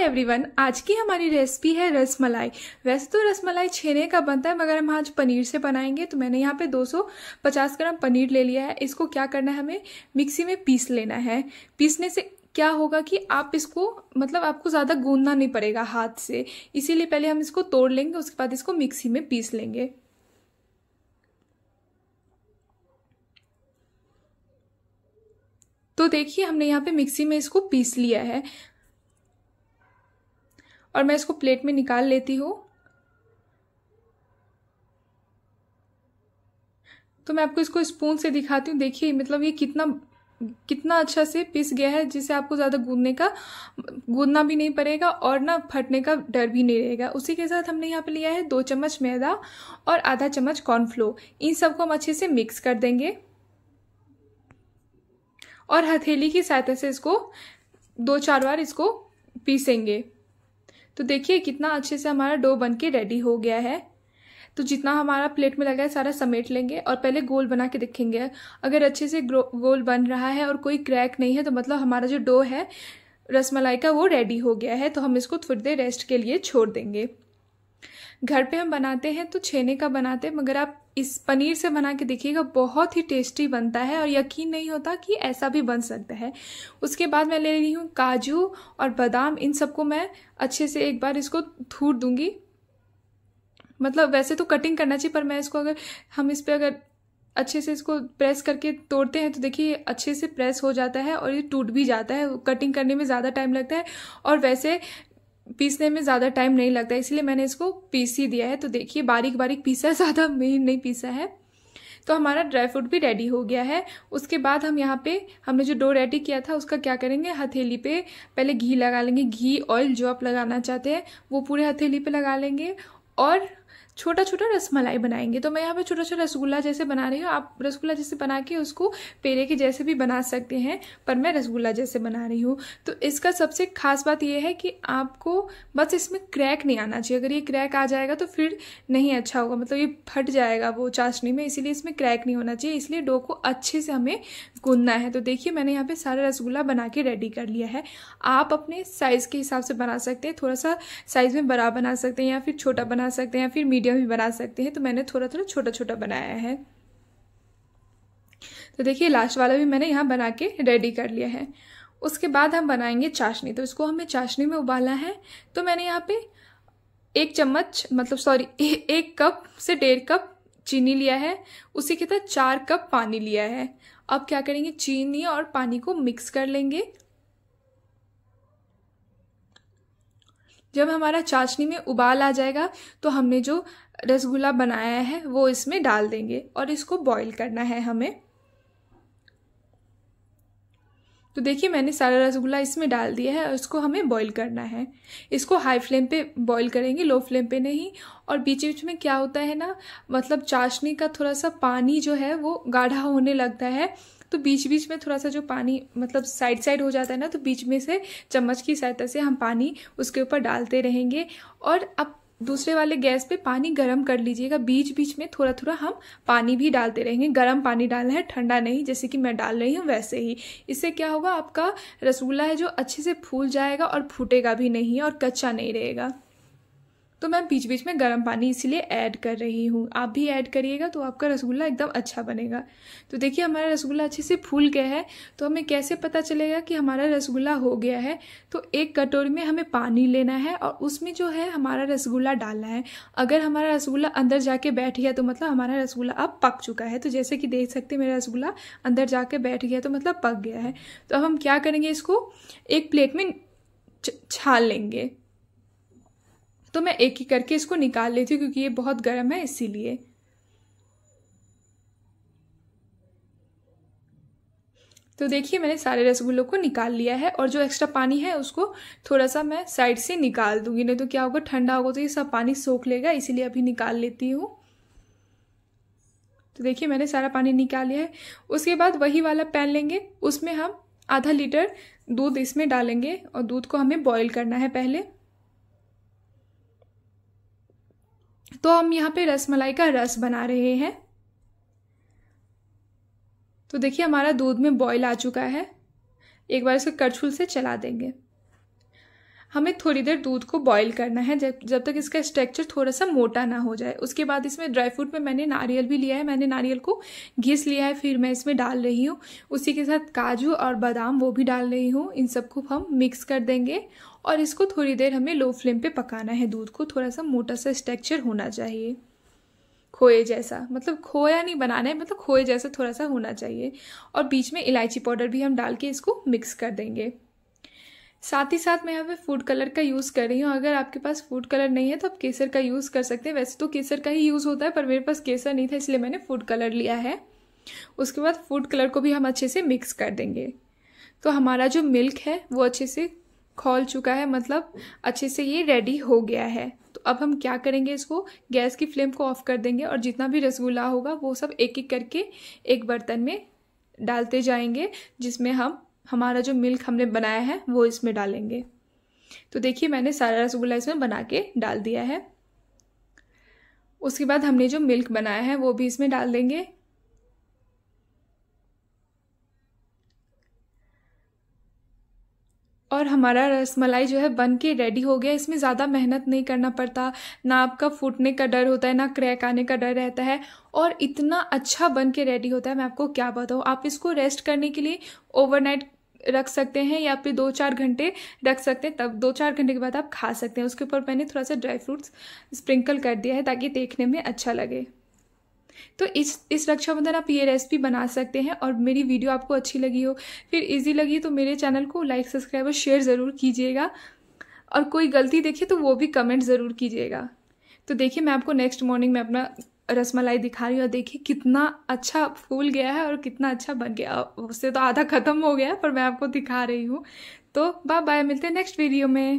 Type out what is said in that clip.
hi everyone आज की हमारी रेसिपी है रसमलाई वैसे तो रसमलाई छेने का बनता है मगर हम आज पनीर से बनाएंगे तो मैंने यहाँ पे 250 ग्राम पनीर ले लिया है इसको क्या करना है हमें मिक्सी में पीस लेना है पीसने से क्या होगा कि आप इसको मतलब आपको ज़्यादा गूंदना नहीं पड़ेगा हाथ से इसीलिए पहले हम इसको तोड़ लेंगे उसके बाद इसको मिक्सी में पीस लेंगे तो देखिए हमने यहाँ पे मिक्सी में इसको पीस लिया है और मैं इसको प्लेट में निकाल लेती हूँ तो मैं आपको इसको स्पून से दिखाती हूँ देखिए मतलब ये कितना कितना अच्छा से पिस गया है जिसे आपको ज़्यादा गूंदने का गूंदना भी नहीं पड़ेगा और ना फटने का डर भी नहीं रहेगा उसी के साथ हमने यहाँ पे लिया है दो चम्मच मैदा और आधा चम्मच कॉर्नफ्लो इन सबको हम अच्छे से मिक्स कर देंगे और हथेली की सहायता से इसको दो चार बार इसको पीसेंगे तो देखिए कितना अच्छे से हमारा डो बन के रेडी हो गया है तो जितना हमारा प्लेट में लगा है सारा समेट लेंगे और पहले गोल बना के देखेंगे अगर अच्छे से गोल बन रहा है और कोई क्रैक नहीं है तो मतलब हमारा जो डो है रसमलाई का वो रेडी हो गया है तो हम इसको थोड़ी देर रेस्ट के लिए छोड़ देंगे घर पे हम बनाते हैं तो छेने का बनाते हैं मगर आप इस पनीर से बना के देखिएगा बहुत ही टेस्टी बनता है और यकीन नहीं होता कि ऐसा भी बन सकता है उसके बाद मैं ले रही हूँ काजू और बादाम इन सबको मैं अच्छे से एक बार इसको थूट दूंगी मतलब वैसे तो कटिंग करना चाहिए पर मैं इसको अगर हम इस पर अगर अच्छे से इसको प्रेस करके तोड़ते हैं तो देखिए अच्छे से प्रेस हो जाता है और ये टूट भी जाता है कटिंग करने में ज़्यादा टाइम लगता है और वैसे पीसने में ज़्यादा टाइम नहीं लगता इसलिए मैंने इसको पीस ही दिया है तो देखिए बारीक बारीक पीसा है ज़्यादा मेन नहीं पीसा है तो हमारा ड्राई फ्रूट भी रेडी हो गया है उसके बाद हम यहाँ पे हमने जो डो रेडी किया था उसका क्या करेंगे हथेली पे पहले घी लगा लेंगे घी ऑयल जो आप लगाना चाहते हैं वो पूरे हथेली पे लगा लेंगे और छोटा छोटा रसमलाई बनाएंगे तो मैं यहाँ पे छोटा छोटा रसगुल्ला जैसे बना रही हूँ आप रसगुल्ला जैसे बना के उसको पेड़े के जैसे भी बना सकते हैं पर मैं रसगुल्ला जैसे बना रही हूँ तो इसका सबसे खास बात यह है कि आपको बस इसमें क्रैक नहीं आना चाहिए अगर ये क्रैक आ जाएगा तो फिर नहीं अच्छा होगा मतलब ये फट जाएगा वो चाशनी में इसीलिए इसमें क्रैक नहीं होना चाहिए इसलिए डो को अच्छे से हमें गूंदना है तो देखिए मैंने यहाँ पर सारा रसगुल्ला बना के रेडी कर लिया है आप अपने साइज़ के हिसाब से बना सकते हैं थोड़ा सा साइज़ में बड़ा बना सकते हैं या फिर छोटा बना सकते हैं या फिर मीडियम आइडिया भी बना सकते हैं तो मैंने थोड़ा थोड़ा छोटा छोटा बनाया है तो देखिए लास्ट वाला भी मैंने यहाँ बना के रेडी कर लिया है उसके बाद हम बनाएंगे चाशनी तो इसको हमें चाशनी में उबालना है तो मैंने यहाँ पे एक चम्मच मतलब सॉरी एक कप से डेढ़ कप चीनी लिया है उसी के तहत चार कप पानी लिया है अब क्या करेंगे चीनी और पानी को मिक्स कर लेंगे जब हमारा चाशनी में उबाल आ जाएगा तो हमने जो रसगुल्ला बनाया है वो इसमें डाल देंगे और इसको बॉईल करना है हमें तो देखिए मैंने सारा रसगुल्ला इसमें डाल दिया है और इसको हमें बॉईल करना है इसको हाई फ्लेम पे बॉईल करेंगे लो फ्लेम पे नहीं और बीच बीच में क्या होता है ना मतलब चाशनी का थोड़ा सा पानी जो है वो गाढ़ा होने लगता है तो बीच बीच में थोड़ा सा जो पानी मतलब साइड साइड हो जाता है ना तो बीच में से चम्मच की सहायता से हम पानी उसके ऊपर डालते रहेंगे और अब दूसरे वाले गैस पे पानी गर्म कर लीजिएगा बीच बीच में थोड़ा थोड़ा हम पानी भी डालते रहेंगे गर्म पानी डालना है ठंडा नहीं जैसे कि मैं डाल रही हूँ वैसे ही इससे क्या होगा आपका रसगुल्ला है जो अच्छे से फूल जाएगा और फूटेगा भी नहीं और कच्चा नहीं रहेगा तो मैं बीच बीच में गर्म पानी इसीलिए ऐड कर रही हूँ आप भी ऐड करिएगा तो आपका रसगुल्ला एकदम अच्छा बनेगा तो देखिए हमारा रसगुल्ला अच्छे से फूल गया है तो हमें कैसे पता चलेगा कि हमारा रसगुल्ला हो गया है तो एक कटोरी में हमें पानी लेना है और उसमें जो है हमारा रसगुल्ला डालना है अगर हमारा रसगुल्ला अंदर जाके बैठ गया तो मतलब हमारा रसगुल्ला अब पक चुका है तो जैसे कि देख सकते मेरा रसगुल्ला अंदर जाके बैठ गया तो मतलब पक गया है तो अब हम क्या करेंगे इसको एक प्लेट में छाल लेंगे तो मैं एक ही करके इसको निकाल लेती हूँ क्योंकि ये बहुत गर्म है इसीलिए तो देखिए मैंने सारे रसगुल्लों को निकाल लिया है और जो एक्स्ट्रा पानी है उसको थोड़ा सा मैं साइड से निकाल दूंगी नहीं तो क्या होगा ठंडा होगा तो ये सब पानी सोख लेगा इसीलिए अभी निकाल लेती हूँ तो देखिए मैंने सारा पानी निकाल लिया है उसके बाद वही वाला पैन लेंगे उसमें हम आधा लीटर दूध इसमें डालेंगे और दूध को हमें बॉयल करना है पहले तो हम यहाँ पे रसमलाई का रस बना रहे हैं तो देखिए हमारा दूध में बॉईल आ चुका है एक बार इसको करछुल से चला देंगे हमें थोड़ी देर दूध को बॉईल करना है जब जब तक इसका स्ट्रक्चर थोड़ा सा मोटा ना हो जाए उसके बाद इसमें ड्राई फ्रूट में मैंने नारियल भी लिया है मैंने नारियल को घिस लिया है फिर मैं इसमें डाल रही हूँ उसी के साथ काजू और बादाम वो भी डाल रही हूँ इन सबको हम मिक्स कर देंगे और इसको थोड़ी देर हमें लो फ्लेम पर पकाना है दूध को थोड़ा सा मोटा सा स्ट्रक्चर होना चाहिए खोए जैसा मतलब खोया नहीं बनाना है मतलब खोए जैसा थोड़ा सा होना चाहिए और बीच में इलायची पाउडर भी हम डाल के इसको मिक्स कर देंगे साथ ही साथ मैं यहाँ पे फूड कलर का यूज़ कर रही हूँ अगर आपके पास फूड कलर नहीं है तो आप केसर का यूज़ कर सकते हैं वैसे तो केसर का ही यूज़ होता है पर मेरे पास केसर नहीं था इसलिए मैंने फूड कलर लिया है उसके बाद फूड कलर को भी हम अच्छे से मिक्स कर देंगे तो हमारा जो मिल्क है वो अच्छे से खोल चुका है मतलब अच्छे से ये रेडी हो गया है तो अब हम क्या करेंगे इसको गैस की फ्लेम को ऑफ कर देंगे और जितना भी रसगुल्ला होगा वो सब एक एक करके एक बर्तन में डालते जाएंगे जिसमें हम हमारा जो मिल्क हमने बनाया है वो इसमें डालेंगे तो देखिए मैंने सारा रसगुल्ला इसमें बना के डाल दिया है उसके बाद हमने जो मिल्क बनाया है वो भी इसमें डाल देंगे और हमारा रसमलाई जो है बन के रेडी हो गया इसमें ज़्यादा मेहनत नहीं करना पड़ता ना आपका फूटने का डर होता है ना क्रैक आने का डर रहता है और इतना अच्छा बन के रेडी होता है मैं आपको क्या बताऊँ आप इसको रेस्ट करने के लिए ओवरनाइट रख सकते हैं या फिर दो चार घंटे रख सकते हैं तब दो चार घंटे के बाद आप खा सकते हैं उसके ऊपर मैंने थोड़ा सा ड्राई फ्रूट्स स्प्रिंकल कर दिया है ताकि देखने में अच्छा लगे तो इस इस रक्षाबंधन आप ये रेसिपी बना सकते हैं और मेरी वीडियो आपको अच्छी लगी हो फिर इजी लगी तो मेरे चैनल को लाइक सब्सक्राइब और शेयर ज़रूर कीजिएगा और कोई गलती देखिए तो वो भी कमेंट ज़रूर कीजिएगा तो देखिए मैं आपको नेक्स्ट मॉर्निंग में अपना रसमलाई दिखा रही हूँ देखिए कितना अच्छा फूल गया है और कितना अच्छा बन गया उससे तो आधा ख़त्म हो गया पर मैं आपको दिखा रही हूँ तो बाय बाय मिलते हैं नेक्स्ट वीडियो में